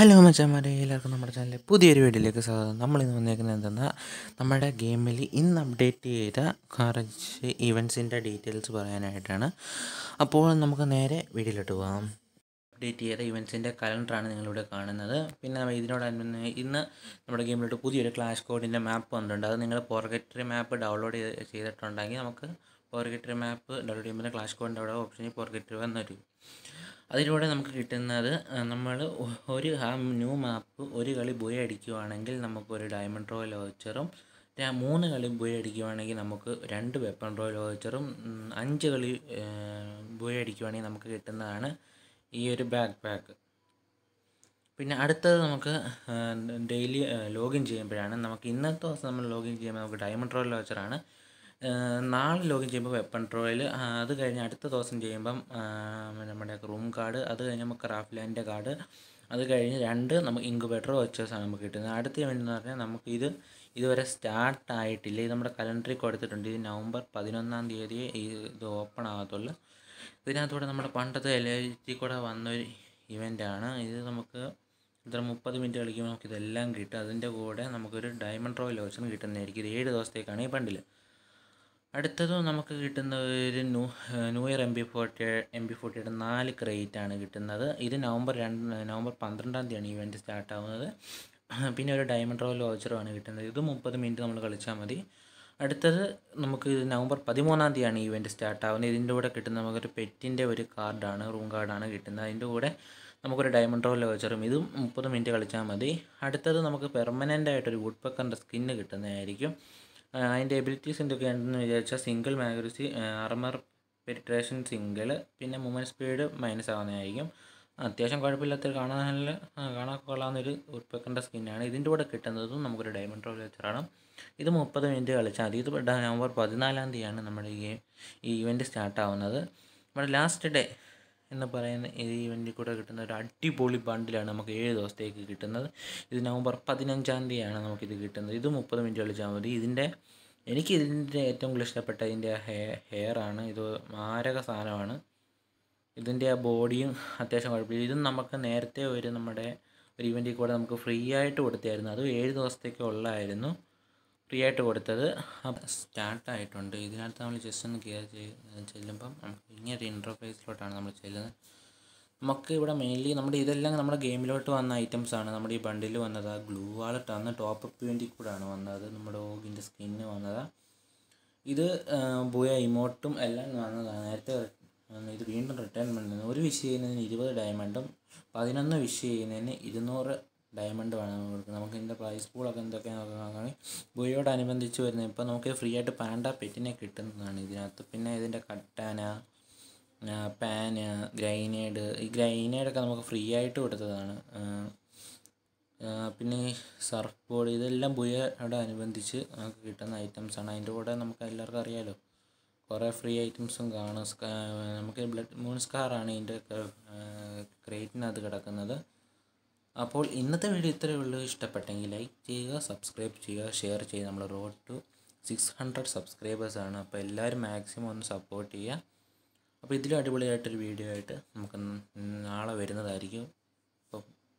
hello മച്ചാമാരെ എല്ലാവർക്കും നമ്മുടെ ചാനലിൽ പുതിയൊരു വീഡിയോയിലേക്ക് സ്വാഗതം നമ്മൾ ഇന്ന് വന്നേക്കുന്നത് എന്തെന്നാൽ നമ്മുടെ ഗെയിമിൽ ഇന്ന് അപ്ഡേറ്റ് ചെയ്ത കുറച്ച് ഇവൻസിൻ്റെ ഡീറ്റെയിൽസ് പറയാനായിട്ടാണ് അപ്പോൾ നമുക്ക് നേരെ വീഡിയോയിലോട്ട് പോകാം അപ്ഡേറ്റ് ചെയ്ത ഇവൻസിൻ്റെ കലണ്ടറാണ് നിങ്ങളിവിടെ കാണുന്നത് പിന്നെ ഇതിനോട് ഇന്ന് നമ്മുടെ ഗെയിമിലോട്ട് പുതിയൊരു ക്ലാഷ് കോഡിൻ്റെ മാപ്പ് വന്നിട്ടുണ്ട് അത് നിങ്ങൾ പോർഗറ്ററി മാപ്പ് ഡൗൺലോഡ് ചെയ്തിട്ടുണ്ടെങ്കിൽ നമുക്ക് പോർഗറ്ററി മാപ്പ് ഡൗൺലോഡ് ചെയ്യുമ്പോൾ ക്ലാഷ് കോഡിൻ്റെ അവിടെ ഓപ്ഷനിൽ പോർഗറ്ററി വരും അതിലൂടെ നമുക്ക് കിട്ടുന്നത് നമ്മൾ ഒരു ആ ന്യൂ മാപ്പ് ഒരു കളി ബുയ നമുക്ക് നമുക്കൊരു ഡയമണ്ട് റോയൽ വൗച്ചറും മൂന്ന് കളി ബുയ അടിക്കുവാണെങ്കിൽ നമുക്ക് രണ്ട് വെപ്പൺ റോയൽ വൗച്ചറും അഞ്ച് കളി ബുയ അടിക്കുവാണെങ്കിൽ നമുക്ക് കിട്ടുന്നതാണ് ഈ ഒരു ബാക്ക് പാക്ക് പിന്നെ അടുത്തത് നമുക്ക് ഡെയിലി ലോഗിൻ ചെയ്യുമ്പോഴാണ് നമുക്ക് ഇന്നത്തെ ദിവസം നമ്മൾ ലോഗിൻ ചെയ്യുമ്പോൾ നമുക്ക് ഡയമണ്ട് റോയൽ വൗച്ചറാണ് നാളെ ലോഗിൻ ചെയ്യുമ്പോൾ വെപ്പൺ ട്രോയിൽ അത് കഴിഞ്ഞ് അടുത്ത ദിവസം ചെയ്യുമ്പം നമ്മുടെ റൂം കാർഡ് അത് കഴിഞ്ഞ് നമുക്ക് ക്രാഫ്റ്റ് ലാൻഡിൻ്റെ കാർഡ് അത് കഴിഞ്ഞ് രണ്ട് നമുക്ക് ഇൻക്യുബേറ്റർ വച്ചേഴ്സാണ് നമുക്ക് കിട്ടുന്നത് അടുത്ത ഇവൻ്റ് എന്ന് പറഞ്ഞാൽ നമുക്ക് ഇത് ഇതുവരെ സ്റ്റാർട്ട് ആയിട്ടില്ല ഇത് നമ്മുടെ കലണ്ടറിൽ കൊടുത്തിട്ടുണ്ട് ഇത് നവംബർ പതിനൊന്നാം തീയതി ഇത് ഓപ്പൺ ആകത്തുള്ളൂ ഇതിനകത്തൂടെ നമ്മുടെ പണ്ടത്തെ എൽ ടി കൂടെ വന്നൊരു ഇവൻ്റാണ് ഇത് നമുക്ക് ഇത്ര മുപ്പത് മിനിറ്റ് കളിക്കുമ്പോൾ നമുക്ക് ഇതെല്ലാം കിട്ടും അതിൻ്റെ കൂടെ നമുക്കൊരു ഡയമണ്ട് റോയൽ ഓപ്ഷൻ കിട്ടുന്നതായിരിക്കും ഇത് ഏഴ് ദിവസത്തേക്കാണ് ഈ പണ്ടിൽ അടുത്തത് നമുക്ക് കിട്ടുന്ന ഒരു new new year M B forty M B ഫോർട്ടിയുടെ നാല് ക്രേറ്റാണ് കിട്ടുന്നത് ഇത് നവംബർ രണ്ട് നവംബർ പന്ത്രണ്ടാം തീയതിയാണ് ഇവൻറ്റ് സ്റ്റാർട്ട് ആവുന്നത് പിന്നെ ഒരു ഡയമണ്ട് റോയൽ ആണ് കിട്ടുന്നത് ഇത് മുപ്പത് മിനിറ്റ് നമ്മൾ കളിച്ചാൽ മതി അടുത്തത് നമുക്ക് നവംബർ പതിമൂന്നാം തീയതിയാണ് ഇവൻറ്റ് സ്റ്റാർട്ട് ആവുന്നത് ഇതിൻ്റെ കൂടെ കിട്ടുന്ന നമുക്കൊരു പെറ്റിൻ്റെ ഒരു കാർഡാണ് റൂം കാർഡാണ് കിട്ടുന്നത് അതിൻ്റെ കൂടെ നമുക്കൊരു ഡയമണ്ട് റോയൽ വോച്ചറും ഇതും മുപ്പത് മിനിറ്റ് കളിച്ചാൽ മതി അടുത്തത് നമുക്ക് പെർമനൻ്റ് ആയിട്ടൊരു വുഡ് പക്കറിൻ്റെ സ്കിന്ന് കിട്ടുന്നതായിരിക്കും അതിൻ്റെ എബിലിറ്റീസ് എന്തൊക്കെയാണെന്ന് വിചാരിച്ചാൽ സിംഗിൾ മാഗ്രസി അർമർ പെനിട്രേഷൻ സിംഗിൾ പിന്നെ മൂവ്മെൻറ്റ് സ്പീഡ് മൈനസ് ആവുന്നതായിരിക്കും അത്യാവശ്യം കുഴപ്പമില്ലാത്തൊരു കാണാൻ നല്ല കാണാൻ കൊള്ളാവുന്നൊരു ഉറപ്പിക്കേണ്ട സ്കിന്നാണ് ഇതിൻ്റെ കൂടെ കിട്ടുന്നതും നമുക്കൊരു ഡയമണ്ട് റോൾ വെച്ചറാണ് ഇത് മുപ്പത് മിനിറ്റ് കളിച്ചാൽ മതി ഇത് നവംബർ പതിനാലാം തീയതിയാണ് നമ്മുടെ ഈ ഈ ഇവൻറ്റ് സ്റ്റാർട്ട് ആവുന്നത് നമ്മുടെ ലാസ്റ്റ് ഡേ എന്ന് പറയുന്ന ഈ ഇവൻറ്റിൽ കൂടെ കിട്ടുന്ന ഒരു അടിപൊളി ബണ്ടിലാണ് നമുക്ക് ഏഴ് ദിവസത്തേക്ക് കിട്ടുന്നത് ഇത് നവംബർ പതിനഞ്ചാം തീയതിയാണ് നമുക്കിത് കിട്ടുന്നത് ഇത് മുപ്പത് മിനിറ്റ് കളിച്ചാൽ മതി ഇതിൻ്റെ എനിക്ക് ഇതിൻ്റെ ഏറ്റവും കൂടുതൽ ഇഷ്ടപ്പെട്ട ഇതിൻ്റെ ഹെയർ ആണ് ഇത് മാരക സാധനമാണ് ഇതിൻ്റെ ആ ബോഡിയും അത്യാവശ്യം കുഴപ്പമില്ല ഇതും നമുക്ക് നേരത്തെ ഒരു നമ്മുടെ ഒരു ഇവൻറ്റിൽ കൂടെ നമുക്ക് ഫ്രീ ആയിട്ട് കൊടുത്തായിരുന്നു അതും ഏഴ് ദിവസത്തേക്ക് ഉള്ളായിരുന്നു ഫ്രീ ആയിട്ട് കൊടുത്തത് സ്റ്റാർട്ട് ആയിട്ടുണ്ട് ഇതിനകത്ത് നമ്മൾ ജസ്റ്റ് ഒന്ന് കെയർ ചെല്ലുമ്പം നമുക്ക് ഇങ്ങനെ ഇൻ്റർഫേസിലോട്ടാണ് നമ്മൾ ചെല്ലുന്നത് നമുക്ക് ഇവിടെ മെയിൻലി നമ്മുടെ ഇതെല്ലാം നമ്മുടെ ഗെയിമിലോട്ട് വന്ന ഐറ്റംസ് ആണ് നമ്മുടെ ഈ ബണ്ടിൽ വന്നത് ആ ഗ്ലൂ വാൾ വന്ന ടോപ്പ് അപ്പ് കൂടെ ആണ് വന്നത് നമ്മുടെ ഓഗിൻ്റെ സ്കിന്നിന് വന്നത് ഇത് പോയ ഇമോട്ടും എല്ലാം വന്നതാണ് നേരത്തെ ഇത് വീണ്ടും റിട്ടേൺ പണിയുന്നത് ഒരു വിഷ് ചെയ്യുന്നതിന് ഇരുപത് ഡയമണ്ടും പതിനൊന്ന് വിഷ് ചെയ്യുന്നതിന് ഇരുന്നൂറ് ഡയമണ്ട് വേണം നമുക്ക് നമുക്ക് ഇതിൻ്റെ പ്രൈസ് പൂളൊക്കെ എന്തൊക്കെയാണ് നോക്കുകയാണെങ്കിൽ ഗുയോടനുബന്ധിച്ച് വരുന്നത് ഇപ്പോൾ നമുക്ക് ഫ്രീ ആയിട്ട് പാൻഡ പെറ്റിനെ കിട്ടുന്നതാണ് ഇതിനകത്ത് പിന്നെ ഇതിൻ്റെ കട്ടാന പാന് ഗ്രൈനേഡ് ഈ ഗ്രൈനേഡൊക്കെ നമുക്ക് ഫ്രീ ആയിട്ട് കൊടുത്തതാണ് പിന്നെ സർഫ് ബോർഡ് ഇതെല്ലാം ബുയയോട് അനുബന്ധിച്ച് നമുക്ക് കിട്ടുന്ന ഐറ്റംസാണ് അതിൻ്റെ കൂടെ നമുക്ക് എല്ലാവർക്കും അറിയാമല്ലോ കുറേ ഫ്രീ ഐറ്റംസും കാണും നമുക്ക് ബ്ലഡ് മൂൺ സ്കാറാണ് ഇതിൻ്റെ ക്രേറ്റിനകത്ത് കിടക്കുന്നത് അപ്പോൾ ഇന്നത്തെ വീഡിയോ ഇത്രയേ ഉള്ളൂ ഇഷ്ടപ്പെട്ടെങ്കിൽ ലൈക്ക് ചെയ്യുക സബ്സ്ക്രൈബ് ചെയ്യുക ഷെയർ ചെയ്യുക നമ്മൾ റോഡ് ടു സിക്സ് ഹൺഡ്രഡ് സബ്സ്ക്രൈബേഴ്സാണ് അപ്പോൾ എല്ലാവരും മാക്സിമം ഒന്ന് സപ്പോർട്ട് ചെയ്യുക അപ്പോൾ ഇതിലും അടിപൊളിയായിട്ടൊരു വീഡിയോ ആയിട്ട് നമുക്ക് നാളെ വരുന്നതായിരിക്കും